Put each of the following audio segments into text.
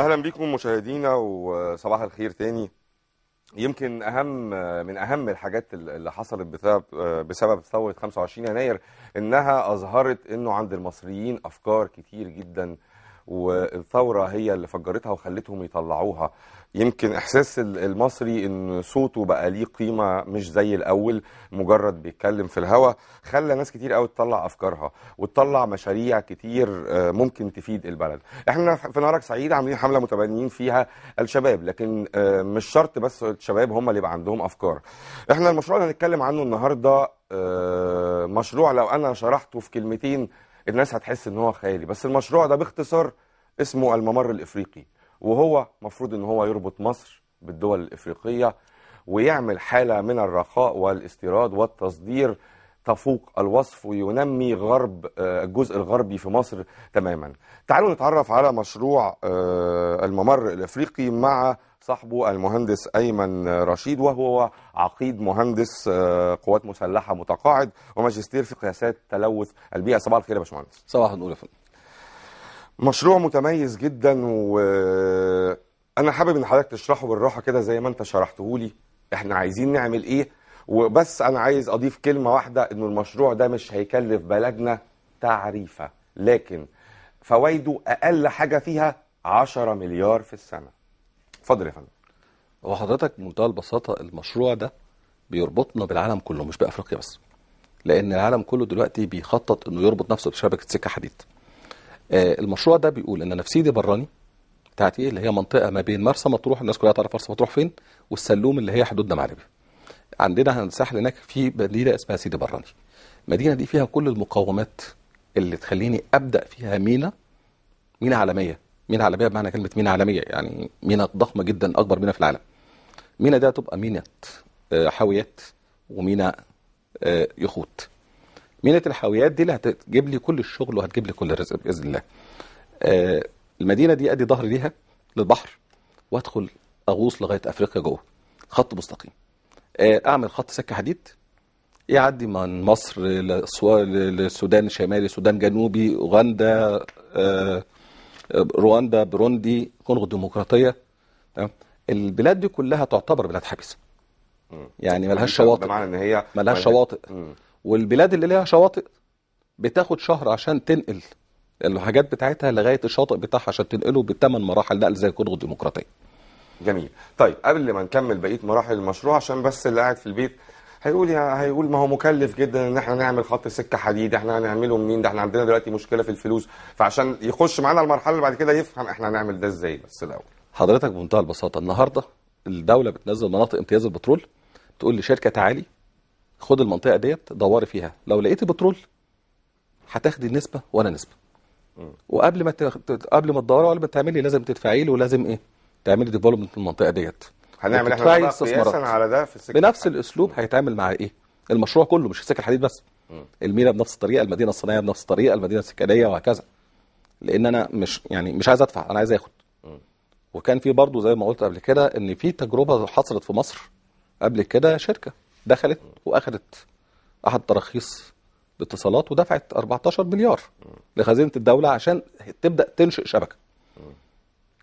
اهلا بيكم مشاهدينا وصباح الخير تاني يمكن اهم من اهم الحاجات اللي حصلت بسبب بسبب ثوره 25 يناير انها اظهرت انه عند المصريين افكار كتير جدا والثوره هي اللي فجرتها وخلتهم يطلعوها يمكن احساس المصري ان صوته بقى ليه قيمه مش زي الاول مجرد بيتكلم في الهوا خلى ناس كتير قوي تطلع افكارها وتطلع مشاريع كتير آه، ممكن تفيد البلد احنا في نهارك سعيد عاملين حمله متبنيين فيها الشباب لكن آه، مش شرط بس الشباب هم اللي يبقى عندهم افكار احنا المشروع اللي هنتكلم عنه النهارده آه، مشروع لو انا شرحته في كلمتين الناس هتحس ان هو خيالي بس المشروع ده باختصار اسمه الممر الافريقي وهو مفروض ان هو يربط مصر بالدول الافريقيه ويعمل حاله من الرخاء والاستيراد والتصدير تفوق الوصف وينمي غرب آه، الجزء الغربي في مصر تماما تعالوا نتعرف على مشروع آه، الممر الافريقي مع صاحبه المهندس ايمن رشيد وهو عقيد مهندس آه، قوات مسلحه متقاعد وماجستير في قياسات تلوث البيئه صباح الخير يا باشمهندس صباح النور يا فندم مشروع متميز جدا وانا حابب ان حضرتك تشرحه بالراحه كده زي ما انت شرحته لي احنا عايزين نعمل ايه وبس انا عايز اضيف كلمه واحده انه المشروع ده مش هيكلف بلدنا تعريفه لكن فوائده اقل حاجه فيها 10 مليار في السنه اتفضل يا فندم هو حضرتك بمنتهى البساطه المشروع ده بيربطنا بالعالم كله مش بافريقيا بس لان العالم كله دلوقتي بيخطط انه يربط نفسه بشبكه سكه حديد آه، المشروع ده بيقول ان انا في سيدي براني بتاعتي إيه؟ اللي هي منطقه ما بين مرسى مطروح الناس كلها تعرف مرسى مطروح فين والسلوم اللي هي حدودنا مع ليبيا عندنا الساحل هناك في مدينه اسمها سيدي براني المدينه دي فيها كل المقومات اللي تخليني ابدا فيها مينا مينا عالميه مينا عالميه بمعنى كلمه مينا عالميه يعني مينا ضخمه جدا اكبر مينا في العالم مينا ده تبقى مينا آه، حاويات ومينا آه، يخوت مينا الحاويات دي اللي هتجيب لي كل الشغل وهتجيب لي كل الرزق باذن الله آه المدينه دي ادي ظهري ليها للبحر وادخل اغوص لغايه افريقيا جوه خط مستقيم آه اعمل خط سكه حديد يعدي من مصر للسودان الشمالي السودان الجنوبي اوغندا آه رواندا بروندي كونغو الديمقراطيه تمام البلاد دي كلها تعتبر بلاد حبيسه يعني ملهاش شواطئ بمعنى ان هي ملهاش شواطئ والبلاد اللي ليها شواطئ بتاخد شهر عشان تنقل الحاجات بتاعتها لغايه الشاطئ بتاعها عشان تنقله بالثمان مراحل نقل زي الكونغو الديمقراطيه. جميل. طيب قبل ما نكمل بقيه مراحل المشروع عشان بس اللي قاعد في البيت هيقول هيقول ما هو مكلف جدا ان احنا نعمل خط سكه حديد احنا هنعمله منين ده احنا عندنا دلوقتي مشكله في الفلوس فعشان يخش معانا المرحله اللي بعد كده يفهم احنا هنعمل ده ازاي بس الاول. حضرتك بمنتهى البساطه النهارده الدوله بتنزل مناطق امتياز البترول تقول لشركه تعالي خد المنطقه ديت دوري فيها لو لقيتي بترول هتاخدي نسبه وانا نسبه وقبل ما قبل ما تدوري وقبل ما تعملي لازم تدفعي له ولازم ايه تعملي ديفلوبمنت المنطقه ديت هنعمل احنا استثمارات قياسا على ده في السكه بنفس الاسلوب هيتعامل مع ايه المشروع كله مش السكه الحديد بس المينا بنفس الطريقه المدينه الصناعيه بنفس الطريقه المدينه السكنيه وهكذا لان انا مش يعني مش عايز ادفع انا عايز اخد وكان في برضه زي ما قلت قبل كده ان في تجربه حصلت في مصر قبل كده شركه دخلت واخدت احد تراخيص الاتصالات ودفعت 14 مليار لخزينه الدوله عشان تبدا تنشئ شبكه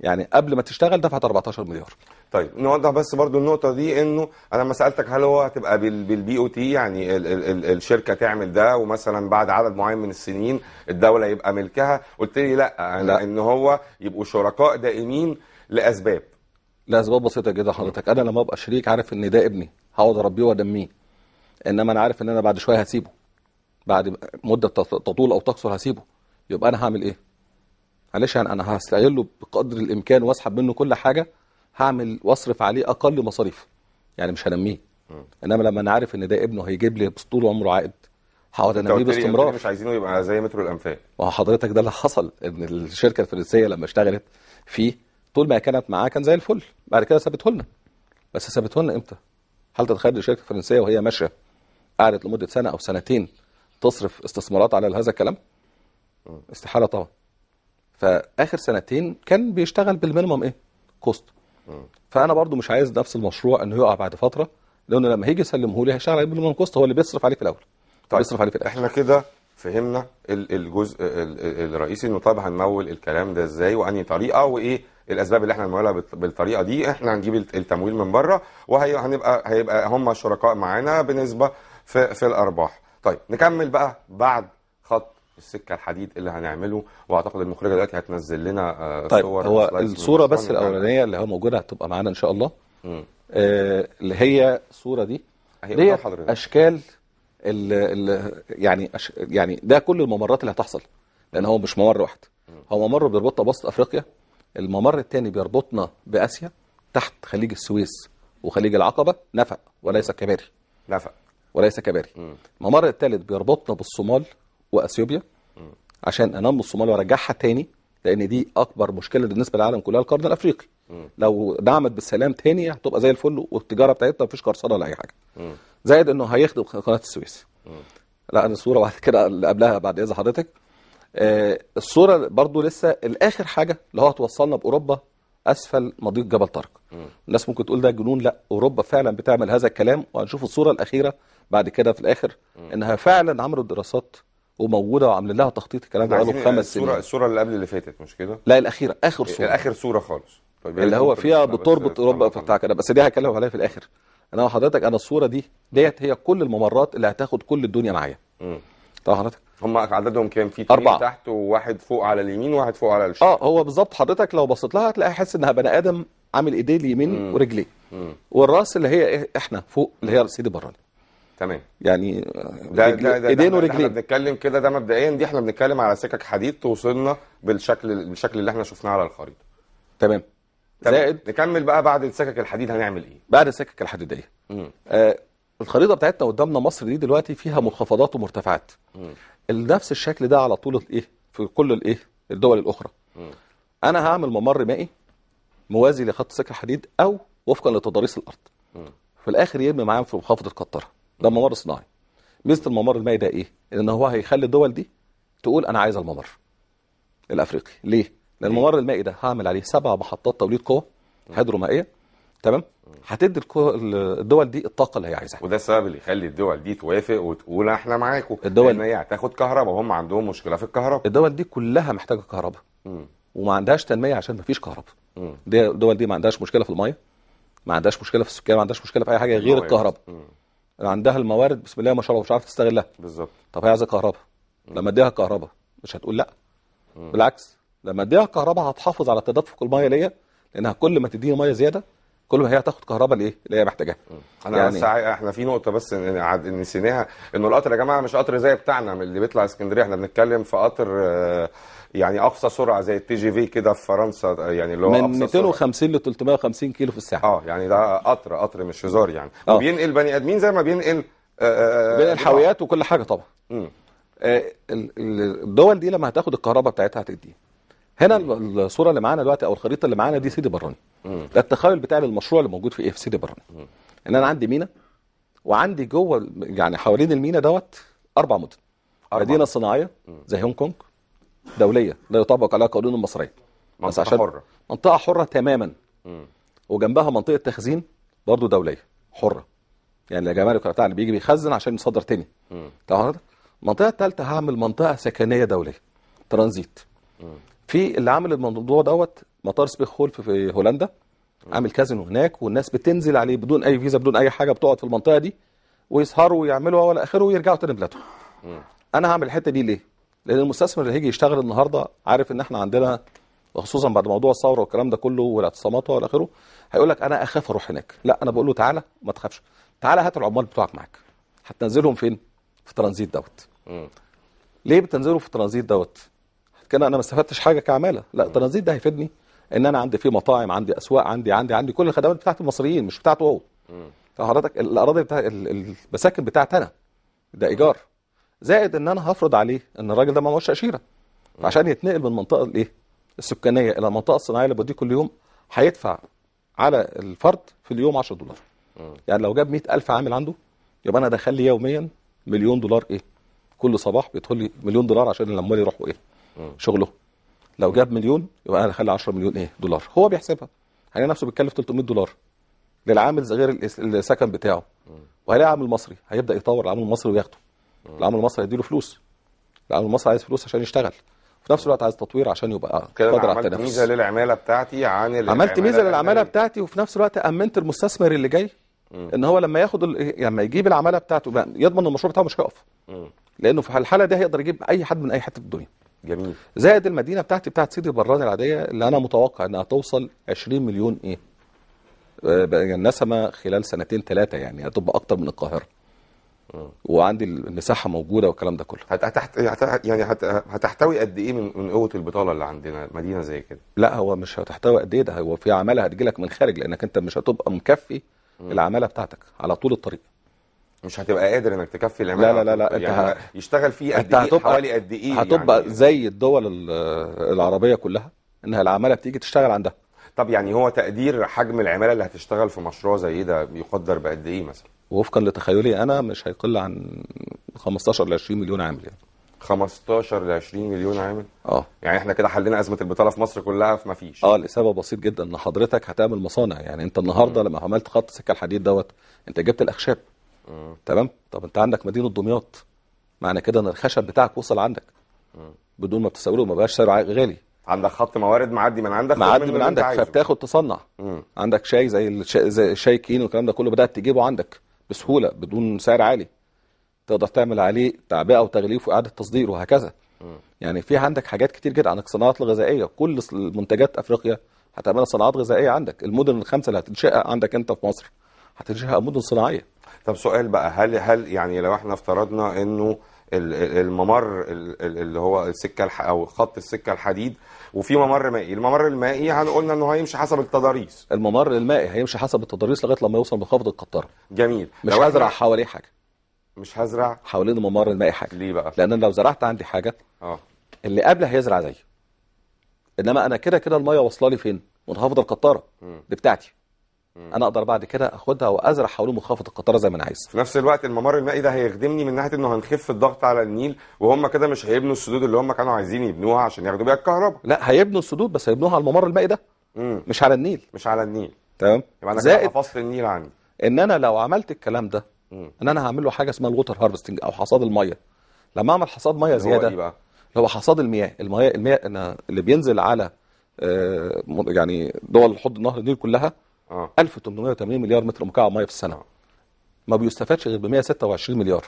يعني قبل ما تشتغل دفعت 14 مليار طيب نوضح بس برضو النقطة دي انه انا لما سألتك هل هو هتبقى بالبي او تي يعني ال ال ال الشركة تعمل ده ومثلا بعد عدد معين من السنين الدولة يبقى ملكها قلت لي لا, أنا لا. ان هو يبقوا شركاء دائمين لاسباب لاسباب بسيطة جدا حضرتك انا لما ابقى شريك عارف ان ده ابني هقعد اربيه وادميه انما انا عارف ان انا بعد شويه هسيبه بعد مده تطول او تقصر هسيبه يبقى انا هعمل ايه معلش انا هستغله بقدر الامكان واسحب منه كل حاجه هعمل واصرف عليه اقل مصاريف يعني مش هنميه انما لما انا عارف ان ده ابنه هيجيب لي طول عمره عائد هقعد انميه باستمرار مش عايزينه يبقى زي مترو الانفاق ما حضرتك ده اللي حصل ان الشركه الفرنسيه لما اشتغلت فيه طول ما كانت معاه كان زي الفل بعد كده سابته لنا بس سابته لنا امتى هل تتخيل الشركه الفرنسيه وهي ماشيه قعدت لمده سنه او سنتين تصرف استثمارات على هذا الكلام؟ استحاله طبعا. فاخر سنتين كان بيشتغل بالمينيمم ايه؟ كوست. فانا برضو مش عايز نفس المشروع انه يقع بعد فتره لانه لما هيجي يسلمه لي هيشتغل عليه بالمينيمم كوست هو اللي بيصرف عليه في الاول. طيب بيصرف عليه في الاخر. احنا كده فهمنا الجزء الرئيسي انه طب هنمول الكلام ده ازاي وانهي طريقه وايه الاسباب اللي احنا بنعملها بالطريقه دي احنا هنجيب التمويل من بره وهنبقى هيبقى هم الشركاء معانا بنسبه في, في الارباح طيب نكمل بقى بعد خط السكه الحديد اللي هنعمله واعتقد المخرجه دلوقتي هتنزل لنا آه، طيب صور هو الصوره بس الاولانيه اللي هو موجوده هتبقى معانا ان شاء الله آه اللي هي الصوره دي هي اشكال الـ الـ يعني أش يعني ده كل الممرات اللي هتحصل لان هو مش ممر واحد هو ممر بيربطها بوسط افريقيا الممر الثاني بيربطنا باسيا تحت خليج السويس وخليج العقبه نفق وليس كباري نفق وليس كباري الممر الثالث بيربطنا بالصومال واثيوبيا عشان أنام الصومال وارجعها تاني لان دي اكبر مشكله بالنسبه للعالم كلها القرن الافريقي لو دعمت بالسلام تاني هتبقى زي الفل والتجاره بتاعتنا مفيش قرصنه ولا اي حاجه زائد انه هيخدم قناه السويس لا انا الصوره بعد كده اللي قبلها بعد اذن حضرتك آه، الصوره برضو لسه الاخر حاجه اللي هو هتوصلنا باوروبا اسفل مضيق جبل طارق الناس ممكن تقول ده جنون لا اوروبا فعلا بتعمل هذا الكلام وهنشوف الصوره الاخيره بعد كده في الاخر انها فعلا عملوا دراسات وموجوده وعاملين لها تخطيط الكلام ده بقاله خمس سنين الصوره اللي قبل اللي فاتت مش كده لا الاخيره اخر صوره اخر صوره خالص طيب اللي هو فيها بتربط اوروبا بتاع كده بس دي هتكلم عليها في الاخر انا حضرتك انا الصوره دي ديت هي كل الممرات اللي هتاخد كل الدنيا معايا طه حضرتك هم عددهم كام في أربعة تحت وواحد فوق على اليمين وواحد فوق على الشمال اه هو بالظبط حضرتك لو بصيت لها هتلاقي حاسس انها بني ادم عامل ايديه اليمين ورجليه والراس اللي هي إيه؟ احنا فوق اللي هي سيدي براني تمام يعني ده ده ده ايدين ورجلين احنا بنتكلم كده ده مبدئيا دي احنا بنتكلم على سكك حديد توصلنا بالشكل بالشكل اللي احنا شفناه على الخريطه تمام زائد نكمل بقى بعد السكك الحديد هنعمل ايه بعد السكك الحديديه آه الخريطه بتاعتنا قدامنا مصر دي دلوقتي فيها منخفضات ومرتفعات نفس الشكل ده على طول الايه في كل الايه الدول الاخرى م. انا هعمل ممر مائي موازي لخط سكه الحديد او وفقا لتضاريس الارض م. في الاخر يرمي معايا في منخفضه القطره ده ممر صناعي ميزه الممر المائي ده ايه ان هو هيخلي الدول دي تقول انا عايز الممر الافريقي ليه لان الممر المائي ده هعمل عليه سبع محطات توليد قوه هيدرومائيه تمام هتدي الدول دي الطاقه اللي هي عايزاها وده السبب اللي يخلي الدول دي توافق وتقول احنا معاكم الدول ان هي هتاخد كهرباء وهم عندهم مشكله في الكهرباء الدول دي كلها محتاجه كهرباء وما عندهاش تنميه عشان ما فيش كهرباء الدول دي ما عندهاش مشكله في الميه ما عندهاش مشكله في السكان ما عندهاش مشكله في اي حاجه غير الكهرباء عندها الموارد بسم الله ما شاء الله مش عارف تستغلها بالظبط طب هي عايزه كهرباء لما اديها كهرباء مش هتقول لا بالعكس لما اديها كهرباء هتحافظ على تدفق الميه ليا لانها كل ما تديني ميه زياده كل ما هي هتاخد كهرباء لايه اللي هي محتاجاها انا يعني... ساعي احنا في نقطه بس نسيناها انه القطر يا جماعه مش قطر زي بتاعنا اللي بيطلع اسكندريه احنا بنتكلم في قطر آه، يعني اقصى سرعه زي التي جي في كده في فرنسا آه، يعني اللي هو من 250 ل 350 كيلو في الساعه اه يعني ده قطر قطر مش هزار يعني أوه. وبينقل بني ادمين زي ما بينقل آه، بينقل حاويات وكل حاجه طبعا آه الدول دي لما هتاخد الكهرباء بتاعتها هتدي هنا الصوره اللي معانا دلوقتي او الخريطه اللي معانا دي سيدي براني ده التخيل بتاعي للمشروع اللي موجود في ايه في سيدي براني ان انا عندي مينا وعندي جوه يعني حوالين المينا دوت اربع مدن مدينه صناعيه زي هونج كونج دوليه لا يطبق عليها قانون المصريه منطقه عشان حره منطقه حره تماما وجنبها منطقه تخزين برضه دوليه حره يعني يا جماعه بتاع اللي بيجي بيخزن عشان يصدر تاني المنطقه الثالثه هعمل منطقه سكنيه دوليه ترانزيت في اللي عامل الموضوع دوت مطار سبيخ هول في هولندا عامل كازينو هناك والناس بتنزل عليه بدون اي فيزا بدون اي حاجه بتقعد في المنطقه دي ويسهروا ويعملوا ولا اخره ويرجعوا تاني بلادهم انا هعمل الحته دي ليه لان المستثمر اللي هيجي يشتغل النهارده عارف ان احنا عندنا وخصوصا بعد موضوع الثوره والكلام ده كله والاعتصامات والى اخره هيقول لك انا اخاف اروح هناك لا انا بقول له تعالى ما تخافش تعالى هات العمال بتوعك معاك هتنزلهم فين في ترانزيت دوت ليه بتنزلهم في ترانزيت دوت كده انا ما استفدتش حاجه كعماله لا الترانزيت ده هيفيدني ان انا عندي فيه مطاعم عندي اسواق عندي عندي عندي كل الخدمات بتاعت المصريين مش بتاعته هو حضرتك الاراضي بتاع المساكن بتاعتي انا ده ايجار زائد ان انا هفرض عليه ان الراجل ده ما معهوش اشيره عشان يتنقل من المنطقه الايه السكانيه الى المنطقه الصناعيه اللي بوديه كل يوم هيدفع على الفرد في اليوم 10 دولار يعني لو جاب 100000 عامل عنده يبقى انا دخل لي يوميا مليون دولار ايه كل صباح بيدخل لي مليون دولار عشان الاموال يروحوا ايه شغله لو جاب مليون يبقى انا هخلي 10 مليون ايه دولار هو بيحسبها هيلاقي نفسه بيتكلف 300 دولار للعامل غير السكن بتاعه وهيلاقي عامل مصري هيبدا يطور العامل المصري وياخده العامل المصري هيديله فلوس العامل المصري عايز فلوس عشان يشتغل في نفس الوقت عايز تطوير عشان يبقى قادر على التنافس عملت ميزه للعماله بتاعتي عن عملت ميزه للعماله بتاعتي وفي نفس الوقت امنت المستثمر اللي جاي ان هو لما ياخد ال... لما يجيب العماله بتاعته يضمن المشروع بتاعه مش هيقف لانه في الحاله دي هيقدر يجيب اي حد من اي حته في الدنيا جميل زائد المدينه بتاعتي بتاعت سيدي براني العاديه اللي انا متوقع انها توصل 20 مليون ايه آه، يعني نسمه خلال سنتين ثلاثه يعني هتبقى اكتر من القاهره آه. وعندي المساحه موجوده والكلام ده كله هتحت... يعني هت... هتحتوي قد ايه من... من قوه البطاله اللي عندنا مدينه زي كده لا هو مش هتحتوي قد ايه ده هو في عماله هتجيلك من خارج لانك انت مش هتبقى مكفي العماله بتاعتك على طول الطريق مش هتبقى قادر انك تكفي العماله لا لا لا, لا يعني انت يشتغل فيه قد ايه حوالي قد ايه يعني؟ هتبقى يعني زي الدول العربيه كلها انها العماله بتيجي تشتغل عندها طب يعني هو تقدير حجم العماله اللي هتشتغل في مشروع زي ده بيقدر بقد ايه مثلا وفقا لتخيلي انا مش هيقل عن 15 ل 20 مليون عامل يعني 15 ل 20 مليون عامل اه يعني احنا كده حلينا ازمه البطاله في مصر كلها ما فيش اه لسبب بسيط جدا ان حضرتك هتعمل مصانع يعني انت النهارده لما عملت خط سكه الحديد دوت انت جبت الاخشاب تمام طب انت عندك مدينه دمياط معنى كده ان الخشب بتاعك وصل عندك بدون ما بتستورده ما بقاش سعره غالي عندك خط موارد معدي من عندك معدي من, من, عندك فبتاخد تصنع مم. عندك شاي زي الشاي كين والكلام ده كله بدات تجيبه عندك بسهوله بدون سعر عالي تقدر تعمل عليه تعبئه وتغليف واعاده تصدير وهكذا مم. يعني في عندك حاجات كتير جدا عندك صناعات الغذائيه كل منتجات افريقيا هتعملها صناعات غذائيه عندك المدن الخمسه اللي هتنشئها عندك انت في مصر هتنشئها مدن صناعيه طب سؤال بقى هل هل يعني لو احنا افترضنا انه الممر اللي هو السكه او خط السكه الحديد وفي ممر مائي الممر المائي هنقولنا انه هيمشي حسب التضاريس الممر المائي هيمشي حسب التضاريس لغايه لما يوصل منخفض القطره جميل مش هزرع حواليه حاجه مش هزرع حوالين الممر المائي حاجه ليه بقى لان انا لو زرعت عندي حاجه اه اللي قبله هيزرع زيه انما انا كده كده الميه واصله لي فين منخفض القطاره دي بتاعتي انا اقدر بعد كده اخدها وازرع حوالين مخافه القطاره زي ما انا عايز في نفس الوقت الممر المائي ده هيخدمني من ناحيه انه هنخف الضغط على النيل وهم كده مش هيبنوا السدود اللي هم كانوا عايزين يبنوها عشان ياخدوا بيها الكهرباء لا هيبنوا السدود بس هيبنوها على الممر المائي ده مم. مش على النيل مش على النيل تمام يبقى انا زائد فصل النيل عني ان انا لو عملت الكلام ده مم. ان انا هعمل له حاجه اسمها الووتر هارفستنج او حصاد الميه لما اعمل حصاد ميه زياده اللي هو, إيه هو حصاد المياه المياه المياه اللي بينزل على آه، يعني دول حوض نهر النيل كلها 1880 آه. مليار متر مكعب ميه في السنه آه. ما بيستفادش غير ب 126 مليار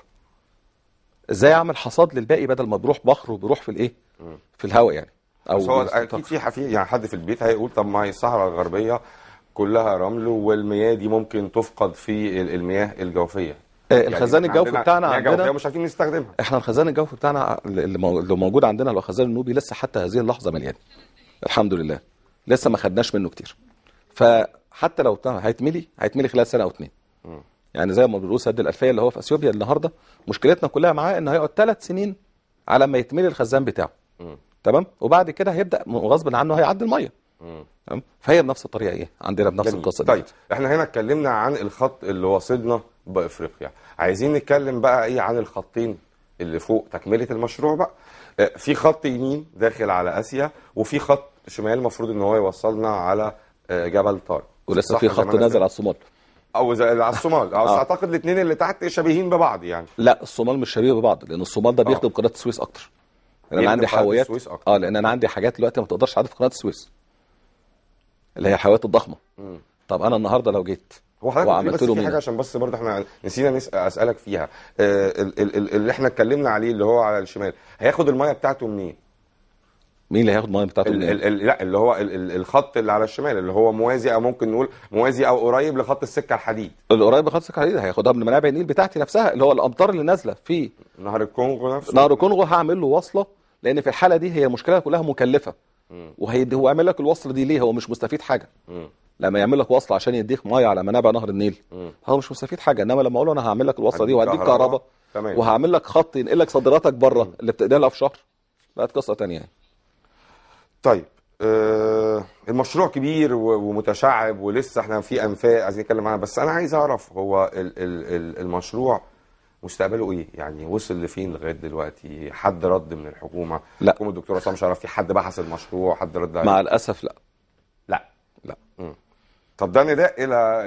ازاي اعمل حصاد للباقي بدل ما بيروح بحر وبيروح في الايه في الهواء يعني او هو اكيد في حفي يعني حد في البيت هيقول طب ما هي الصحراء الغربيه كلها رمل والمياه دي ممكن تفقد في المياه الجوفيه آه، يعني الخزان الجوفي بتاعنا عندنا مش عارفين نستخدمها احنا الخزان الجوفي بتاعنا اللي موجود عندنا لو خزان النوبي لسه حتى هذه اللحظه مليان الحمد لله لسه ما خدناش منه كتير ف حتى لو هيتملي هيتملي خلال سنه او اثنين يعني زي ما بيقولوا سد الالفيه اللي هو في اثيوبيا النهارده مشكلتنا كلها معاه ان هيقعد ثلاث سنين على ما يتملي الخزان بتاعه تمام وبعد كده هيبدا غصب عنه هيعدي الميه تمام فهي بنفس الطريقه ايه عندنا بنفس القصه طيب احنا هنا اتكلمنا عن الخط اللي واصلنا بافريقيا عايزين نتكلم بقى ايه عن الخطين اللي فوق تكمله المشروع بقى آه، في خط يمين داخل على اسيا وفي خط شمال المفروض ان هو يوصلنا على آه، جبل طارق ولسه في خط نازل على الصومال او زي على الصومال أو آه. اعتقد الاثنين اللي تحت شبيهين ببعض يعني لا الصومال مش شبيه ببعض لان الصومال ده آه. بيخدم آه. قناه السويس اكتر لان انا عندي حاويات اه لان انا عندي حاجات دلوقتي ما تقدرش تعدي في قناه السويس اللي هي حاويات الضخمه م. طب انا النهارده لو جيت هو حضرتك بس في حاجه عشان بس برضه احنا نسينا نسأل اسالك فيها آه اللي احنا اتكلمنا عليه اللي هو على الشمال هياخد الميه بتاعته منين؟ مين اللي هياخد الميه بتاعته لا اللي هو الخط اللي على الشمال اللي هو موازي او ممكن نقول موازي او قريب لخط السكه الحديد القريب لخط السكه الحديد هياخدها من منابع النيل بتاعتي نفسها اللي هو الامطار اللي نازله في نهر الكونغو نفسه نهر الكونغو هعمل له وصله لان في الحاله دي هي المشكله كلها مكلفه وهيدي هو عامل لك الوصله دي ليه هو مش مستفيد حاجه م. لما يعمل لك وصله عشان يديك ميه على منابع نهر النيل م. هو مش مستفيد حاجه انما لما اقول له انا هعمل لك الوصله دي وهديك كهرباء وهعمل لك خط ينقل لك صادراتك بره اللي بتقدرها في شهر بقت قصه ثانيه يعني طيب آه المشروع كبير ومتشعب ولسه احنا في انفاق عايزين نتكلم عنها بس انا عايز اعرف هو الـ الـ المشروع مستقبله ايه؟ يعني وصل لفين لغايه دلوقتي؟ حد رد من الحكومه؟ لا حكومه الدكتور عصام مش في حد بحث المشروع؟ حد رد عليه؟ مع الاسف لا لا لا طب ده نداء الى